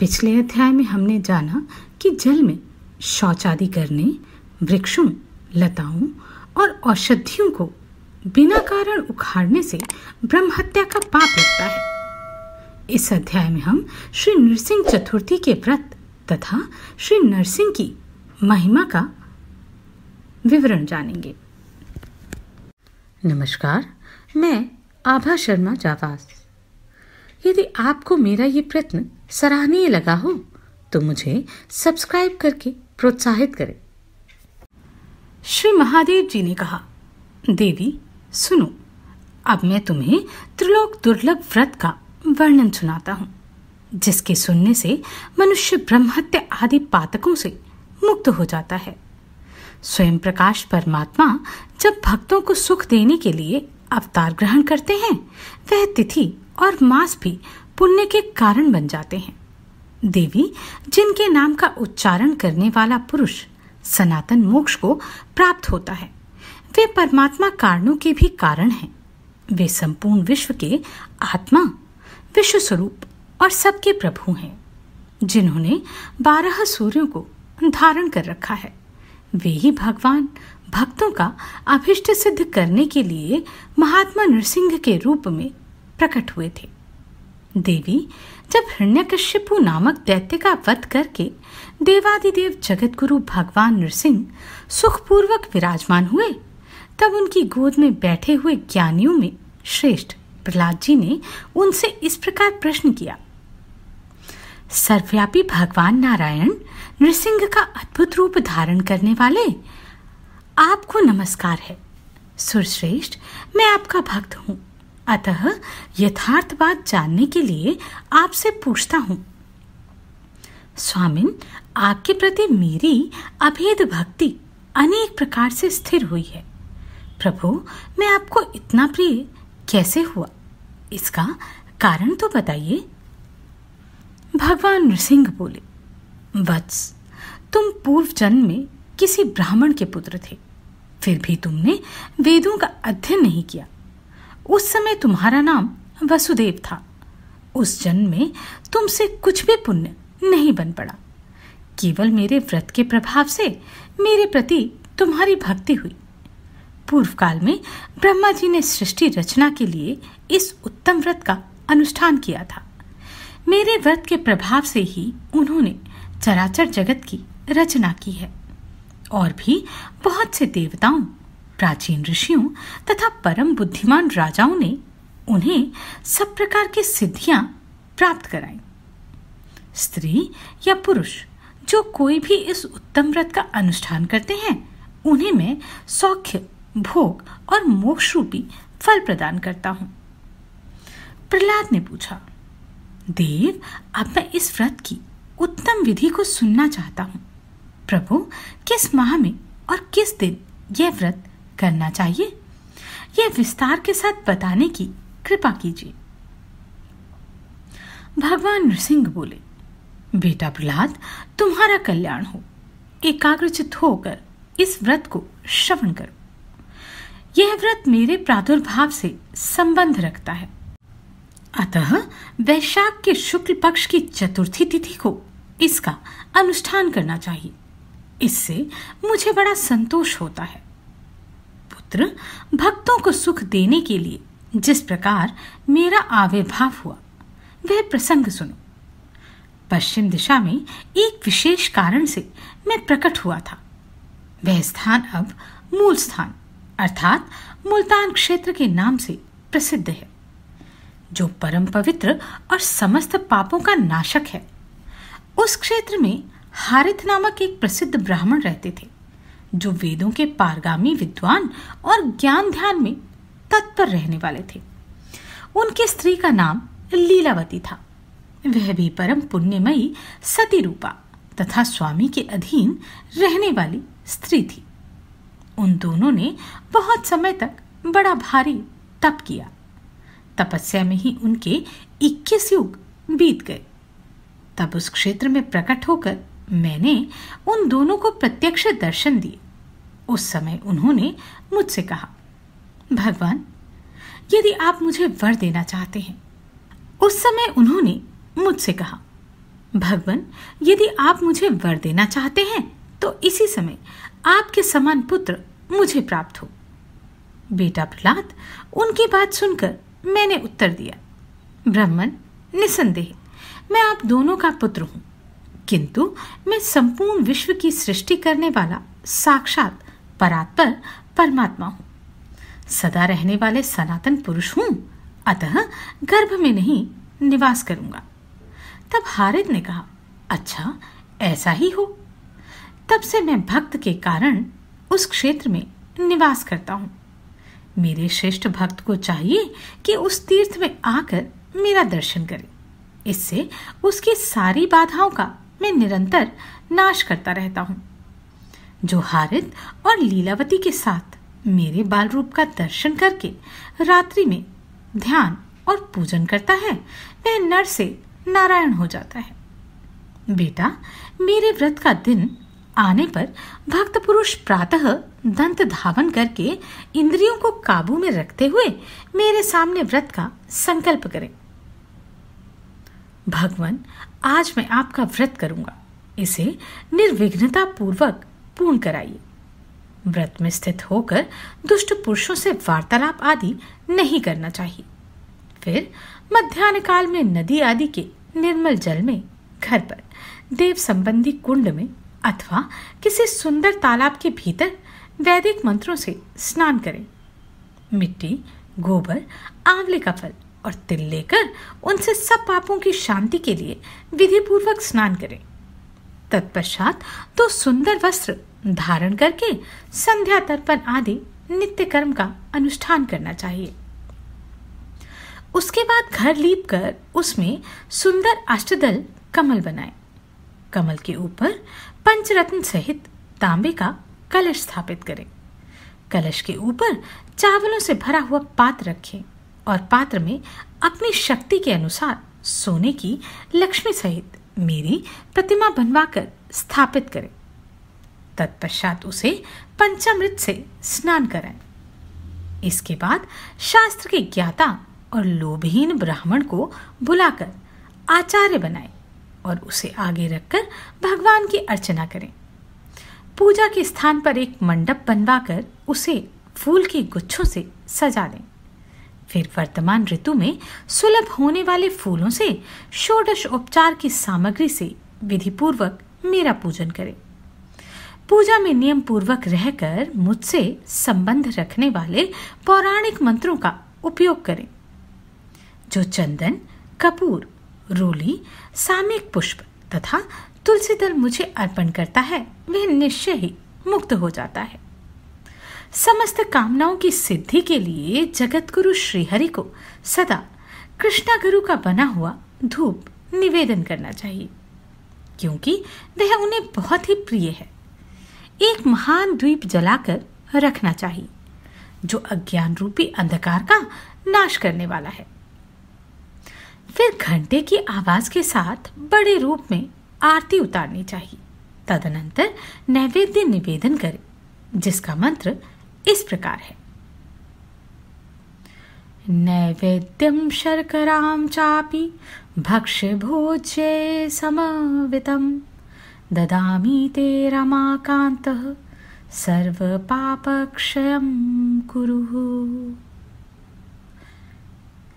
पिछले अध्याय में हमने जाना कि जल में शौच आदि करने वृक्षों लताओं और औषधियों को बिना कारण उखाड़ने से ब्रह्म हत्या का पाप लगता है इस अध्याय में हम श्री नरसिंह चतुर्थी के व्रत तथा श्री नरसिंह की महिमा का विवरण जानेंगे नमस्कार मैं आभा शर्मा जावास यदि आपको मेरा ये प्रश्न सराहनीय लगा हो तो मुझे सब्सक्राइब करके प्रोत्साहित करें श्री महादेव जी ने कहा देवी सुनो अब मैं तुम्हें त्रिलोक दुर्लभ व्रत का वर्णन सुनाता हूँ जिसके सुनने से मनुष्य ब्रह्मत्य आदि पातकों से मुक्त हो जाता है स्वयं प्रकाश परमात्मा जब भक्तों को सुख देने के लिए अवतार ग्रहण करते हैं वह तिथि और मास भी पुण्य के कारण बन जाते हैं देवी जिनके नाम का उच्चारण करने वाला पुरुष सनातन मोक्ष को प्राप्त होता है वे परमात्मा कारणों के भी कारण हैं वे संपूर्ण विश्व के आत्मा विश्व स्वरूप और सबके प्रभु हैं जिन्होंने बारह सूर्यों को धारण कर रखा है वे ही भगवान भक्तों का अभिष्ट सिद्ध करने के लिए महात्मा नरसिंह के रूप में प्रकट हुए थे देवी जब हिरण्यकश्यपु नामक दैत्य का वध करके देवादिदेव जगत गुरु भगवान नृसिंह सुखपूर्वक विराजमान हुए तब उनकी गोद में बैठे हुए ज्ञानियों में श्रेष्ठ प्रहलाद जी ने उनसे इस प्रकार प्रश्न किया सर्वव्यापी भगवान नारायण नृसिंह का अद्भुत रूप धारण करने वाले आपको नमस्कार है सुरश्रेष्ठ मैं आपका भक्त हूँ अतः यथार्थ बात जानने के लिए आपसे पूछता हूँ स्वामिन आपके प्रति मेरी अभेद भक्ति अनेक प्रकार से स्थिर हुई है प्रभु मैं आपको इतना प्रिय कैसे हुआ इसका कारण तो बताइए भगवान नृसिंह बोले वत्स तुम पूर्व जन्म में किसी ब्राह्मण के पुत्र थे फिर भी तुमने वेदों का अध्ययन नहीं किया उस समय तुम्हारा नाम वसुदेव था उस जन्म में तुमसे कुछ भी पुण्य नहीं बन पड़ा केवल मेरे व्रत के प्रभाव से मेरे प्रति तुम्हारी भक्ति हुई पूर्व काल में ब्रह्मा जी ने सृष्टि रचना के लिए इस उत्तम व्रत का अनुष्ठान किया था मेरे व्रत के प्रभाव से ही उन्होंने चराचर जगत की रचना की है और भी बहुत से देवताओं प्राचीन ऋषियों तथा परम बुद्धिमान राजाओं ने उन्हें सब प्रकार की सिद्धियां प्राप्त कराई स्त्री या पुरुष जो कोई भी इस उत्तम व्रत का अनुष्ठान करते हैं उन्हें मैं सौख्य भोग और मोक्ष रूपी फल प्रदान करता हूं प्रहलाद ने पूछा देव अब मैं इस व्रत की उत्तम विधि को सुनना चाहता हूं प्रभु किस माह में और किस दिन यह व्रत करना चाहिए यह विस्तार के साथ बताने की कृपा कीजिए भगवान नृसिंह बोले बेटा प्रहलाद तुम्हारा कल्याण हो एकाग्रचित होकर इस व्रत को श्रवण करो यह व्रत मेरे प्रादुर्भाव से संबंध रखता है अतः वैशाख के शुक्ल पक्ष की चतुर्थी तिथि को इसका अनुष्ठान करना चाहिए इससे मुझे बड़ा संतोष होता है पुत्र भक्तों को सुख देने के लिए जिस प्रकार मेरा आविर्भाव हुआ वह प्रसंग सुनो पश्चिम दिशा में एक विशेष कारण से मैं प्रकट हुआ था वह स्थान अब मूल स्थान अर्थात मुल्तान क्षेत्र के नाम से प्रसिद्ध है जो परम पवित्र और समस्त पापों का नाशक है उस क्षेत्र में हारित नामक एक प्रसिद्ध ब्राह्मण रहते थे जो वेदों के पारगामी विद्वान और ज्ञान ध्यान में तत्पर रहने वाले थे उनके स्त्री का नाम लीलावती था वह भी परम पुण्यमयी सती रूपा तथा स्वामी के अधीन रहने वाली स्त्री थी उन दोनों ने बहुत समय तक बड़ा भारी तप किया तपस्या में ही उनके 21 युग बीत गए तब उस क्षेत्र में प्रकट होकर मैंने उन दोनों को प्रत्यक्ष दर्शन दिए उस समय उन्होंने मुझसे कहा भगवान यदि आप मुझे वर देना चाहते हैं उस समय उन्होंने मुझसे कहा भगवान यदि आप मुझे वर देना चाहते हैं तो इसी समय आपके समान पुत्र मुझे प्राप्त हो बेटा प्रहलाद उनकी बात सुनकर मैंने उत्तर दिया ब्राह्मण निसंदेह मैं आप दोनों का पुत्र हूं किंतु मैं संपूर्ण विश्व की सृष्टि करने वाला साक्षात परात्पर परमात्मा हूँ सदा रहने वाले सनातन पुरुष हूँ अतः गर्भ में नहीं निवास करूंगा तब हारिद ने कहा अच्छा ऐसा ही हो तब से मैं भक्त के कारण उस क्षेत्र में निवास करता हूँ मेरे श्रेष्ठ भक्त को चाहिए कि उस तीर्थ में आकर मेरा दर्शन करे इससे उसकी सारी बाधाओं का मैं निरंतर नाश करता रहता हूँ जो हारित और लीलावती के साथ मेरे बाल रूप का दर्शन करके रात्रि में ध्यान और पूजन करता है वह नर से नारायण हो जाता है बेटा मेरे व्रत का दिन आने पर भक्त पुरुष प्रातः दंत धावन करके इंद्रियों को काबू में रखते हुए मेरे सामने व्रत का संकल्प करें भगवान आज मैं आपका व्रत करूंगा इसे निर्विघ्नता पूर्वक पूर्ण कराइए व्रत में स्थित होकर दुष्ट पुरुषों से वार्तालाप आदि नहीं करना चाहिए फिर मध्यान्ह काल में नदी आदि के निर्मल जल में घर पर देव संबंधी कुंड में अथवा किसी सुंदर तालाब के भीतर वैदिक मंत्रों से स्नान करें मिट्टी गोबर आंवले का फल और तिल लेकर उनसे सब पापों की शांति के लिए विधि पूर्वक स्नान करें तत्पश्चात तो सुंदर वस्त्र धारण करके संध्या तर्पण आदि नित्य कर्म का अनुष्ठान करना चाहिए उसके बाद घर लीप कर उसमें सुंदर अष्टदल कमल बनाए कमल के ऊपर पंचरत्न सहित तांबे का कलश स्थापित करें कलश के ऊपर चावलों से भरा हुआ पात्र रखें और पात्र में अपनी शक्ति के अनुसार सोने की लक्ष्मी सहित मेरी प्रतिमा बनवाकर स्थापित करें तत्पश्चात उसे पंचामृत से स्नान कराएं इसके बाद शास्त्र के ज्ञाता और लोभहीन ब्राह्मण को बुलाकर आचार्य बनाएं और उसे आगे रखकर भगवान की अर्चना करें पूजा के स्थान पर एक मंडप बनवाकर उसे फूल के गुच्छों से सजा दें फिर वर्तमान ऋतु में सुलभ होने वाले फूलों से षोडश उपचार की सामग्री से विधि पूर्वक मेरा पूजन करें पूजा में नियम पूर्वक रहकर मुझसे संबंध रखने वाले पौराणिक मंत्रों का उपयोग करें जो चंदन कपूर रोली सामयिक पुष्प तथा तुलसी दल मुझे अर्पण करता है वह निश्चय ही मुक्त हो जाता है समस्त कामनाओं की सिद्धि के लिए जगत गुरु श्रीहरि को सदा कृष्णा गुरु का बना हुआ धूप निवेदन करना चाहिए क्योंकि वह उन्हें बहुत ही प्रिय है एक महान द्वीप जलाकर रखना चाहिए जो अज्ञान रूपी अंधकार का नाश करने वाला है फिर घंटे की आवाज के साथ बड़े रूप में आरती उतारनी चाहिए तदनंतर नैवेद्य निवेदन करें जिसका मंत्र इस प्रकार है नैवेद्यम शर्करा चापी भक्ष भोज्य समवितम ददा ते पाप क्षय कुरु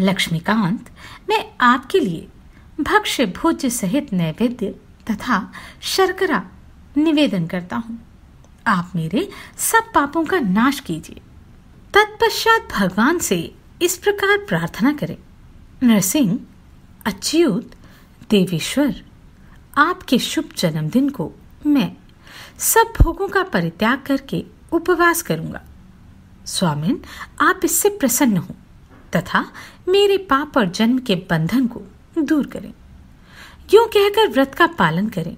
लक्ष्मीकांत मैं आपके लिए भक्ष्य भोज्य सहित नैवेद्य तथा शर्करा निवेदन करता हूँ आप मेरे सब पापों का नाश कीजिए तत्पश्चात भगवान से इस प्रकार प्रार्थना करें नरसिंह अच्युत देवेश्वर आपके शुभ जन्मदिन को मैं सब भोगों का परित्याग करके उपवास करूंगा स्वामिन आप इससे प्रसन्न हो तथा मेरे पाप और जन्म के बंधन को दूर करें यूं कहकर व्रत का पालन करें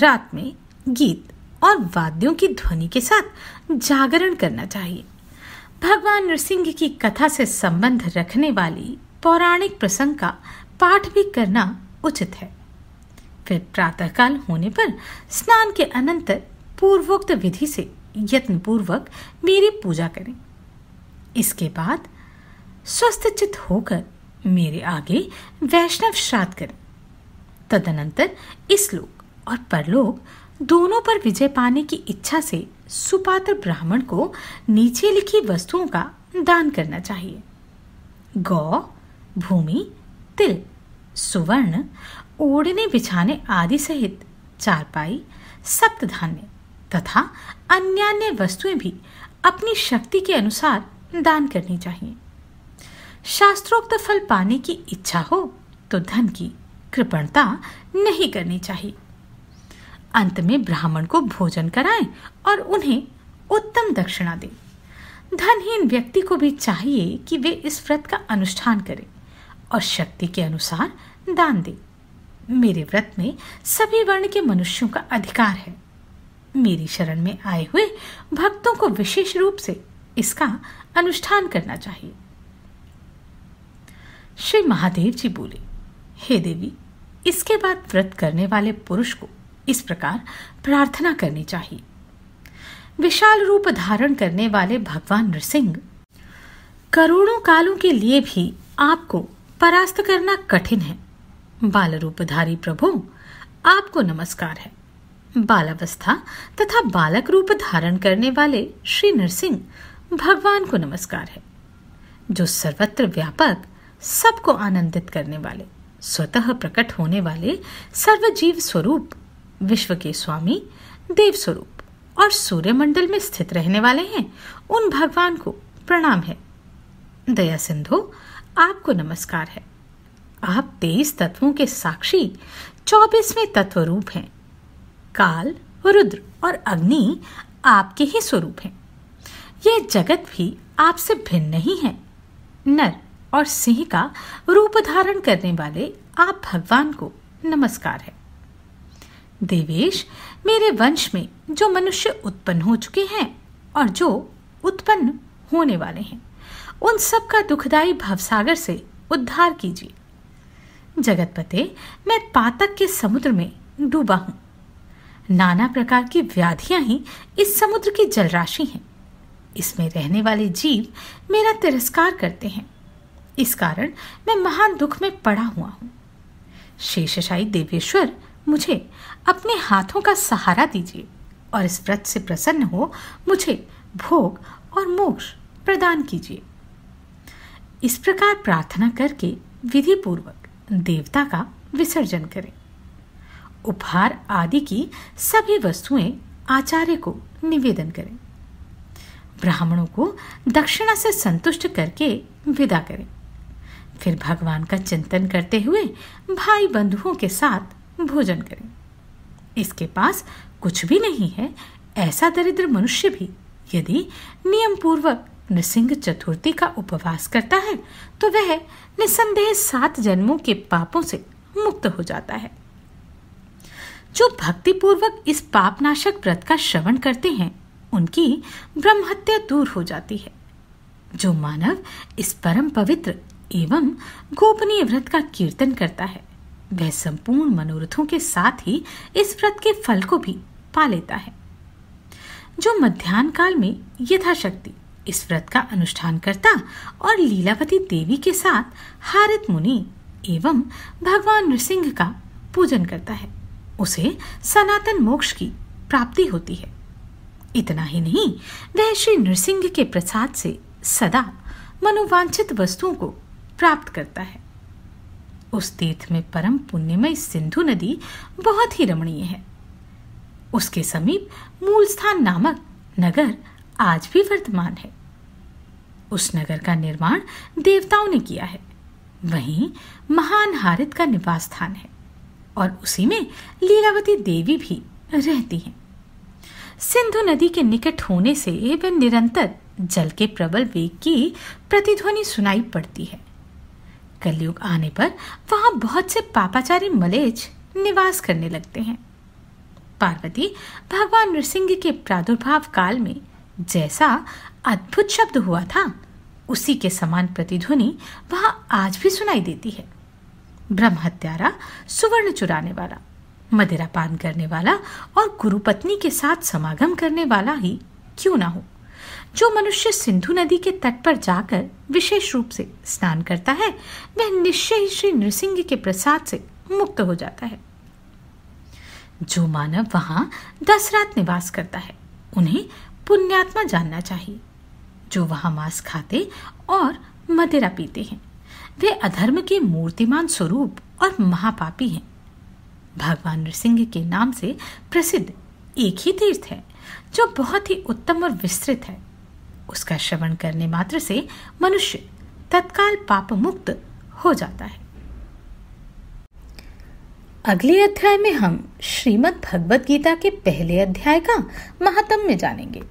रात में गीत और वाद्यों की ध्वनि के साथ जागरण करना चाहिए भगवान नृसिंह की कथा से संबंध रखने वाली पौराणिक प्रसंग का पाठ भी करना उचित है फिर प्रातःकाल होने पर स्नान के अनंतर पूर्वोक्त विधि से यत्न पूर्वक मेरी पूजा करें इसके बाद स्वस्थचित होकर मेरे आगे वैष्णव श्राद्ध करें तदनंतर इस लोक और परलोक दोनों पर विजय पाने की इच्छा से सुपात्र ब्राह्मण को नीचे लिखी वस्तुओं का दान करना चाहिए गौ भूमि तिल सुवर्ण ओढ़ने बिछाने आदि सहित चारपाई धान्य तथा अन्य वस्तुएं भी अपनी शक्ति के अनुसार दान करनी चाहिए शास्त्रोक्त फल पाने की इच्छा हो तो धन की कृपणता नहीं करनी चाहिए अंत में ब्राह्मण को भोजन कराएं और उन्हें उत्तम दक्षिणा दें धनहीन व्यक्ति को भी चाहिए कि वे इस व्रत का अनुष्ठान करें और शक्ति के अनुसार दान दें मेरे व्रत में सभी वर्ण के मनुष्यों का अधिकार है मेरी शरण में आए हुए भक्तों को विशेष रूप से इसका अनुष्ठान करना चाहिए श्री महादेव जी बोले हे देवी इसके बाद व्रत करने वाले पुरुष को इस प्रकार प्रार्थना करनी चाहिए विशाल रूप धारण करने वाले भगवान नृसिंह करोड़ों कालों के लिए भी आपको परास्त करना कठिन है बाल रूपधारी प्रभु आपको नमस्कार है बाल अवस्था तथा बालक रूप धारण करने वाले श्री नरसिंह भगवान को नमस्कार है जो सर्वत्र व्यापक सबको आनंदित करने वाले स्वतः प्रकट होने वाले सर्वजीव स्वरूप विश्व के स्वामी देव स्वरूप और सूर्यमंडल में स्थित रहने वाले हैं उन भगवान को प्रणाम है दया सिंधु आपको नमस्कार है आप तेईस तत्वों के साक्षी चौबीसवें तत्व रूप हैं काल रुद्र और अग्नि आपके ही स्वरूप हैं यह जगत भी आपसे भिन्न नहीं है नर और सिंह का रूप धारण करने वाले आप भगवान को नमस्कार है देवेश मेरे वंश में जो मनुष्य उत्पन्न हो चुके हैं और जो उत्पन्न होने वाले हैं उन सब का दुखदायी भवसागर से उद्धार कीजिए जगतपते मैं पातक के समुद्र में डूबा हूँ नाना प्रकार की व्याधियां ही इस समुद्र की जलराशि हैं इसमें रहने वाले जीव मेरा तिरस्कार करते हैं इस कारण मैं महान दुख में पड़ा हुआ हूँ शेषशाही देवेश्वर मुझे अपने हाथों का सहारा दीजिए और इस व्रत से प्रसन्न हो मुझे भोग और मोक्ष प्रदान कीजिए इस प्रकार प्रार्थना करके विधि पूर्वक देवता का विसर्जन करें उपहार आदि की सभी वस्तुएं आचार्य को निवेदन करें ब्राह्मणों को दक्षिणा से संतुष्ट करके विदा करें फिर भगवान का चिंतन करते हुए भाई बंधुओं के साथ भोजन करें इसके पास कुछ भी नहीं है ऐसा दरिद्र मनुष्य भी यदि नियम पूर्वक नृसिंह चतुर्थी का उपवास करता है तो वह निसंदेह सात जन्मों के पापों से मुक्त हो जाता है जो भक्तिपूर्वक इस पापनाशक व्रत का श्रवण करते हैं उनकी ब्रह्महत्या दूर हो जाती है जो मानव इस परम पवित्र एवं गोपनीय व्रत का कीर्तन करता है वह संपूर्ण मनोरथों के साथ ही इस व्रत के फल को भी पा लेता है जो मध्यान्ह काल में यथाशक्ति इस व्रत का अनुष्ठान करता और लीलावती देवी के साथ हारित मुनि एवं भगवान नृसिंह का पूजन करता है उसे सनातन मोक्ष की प्राप्ति होती है इतना ही नहीं वह श्री नृसिंह के प्रसाद से सदा मनोवांछित वस्तुओं को प्राप्त करता है उस तीर्थ में परम पुण्यमय सिंधु नदी बहुत ही रमणीय है उसके समीप मूल स्थान नामक नगर आज भी वर्तमान है उस नगर का निर्माण देवताओं ने किया है वहीं महान हारित का निवास स्थान है और उसी में लीलावती देवी भी रहती हैं सिंधु नदी के निकट होने से वह निरंतर जल के प्रबल वेग की प्रतिध्वनि सुनाई पड़ती है कलयुग आने पर वहां बहुत से पापाचारी मलेच निवास करने लगते हैं पार्वती भगवान नृसिंह के प्रादुर्भाव काल में जैसा अद्भुत शब्द हुआ था उसी के समान प्रतिध्वनि वहां आज भी सुनाई देती है ब्रह्म हत्यारा सुवर्ण चुराने वाला मदिरा पान करने वाला और गुरुपत्नी के साथ समागम करने वाला ही क्यों ना हो जो मनुष्य सिंधु नदी के तट पर जाकर विशेष रूप से स्नान करता है वह निश्चय ही श्री नृसिंह के प्रसाद से मुक्त हो जाता है जो मानव वहां दस रात निवास करता है उन्हें पुण्यात्मा जानना चाहिए जो वहां मांस खाते और मदिरा पीते हैं वे अधर्म के मूर्तिमान स्वरूप और महापापी हैं भगवान नृसिंह के नाम से प्रसिद्ध एक ही तीर्थ है जो बहुत ही उत्तम और विस्तृत है उसका श्रवण करने मात्र से मनुष्य तत्काल पाप मुक्त हो जाता है अगले अध्याय में हम श्रीमद् भगवत गीता के पहले अध्याय का महात्म्य जानेंगे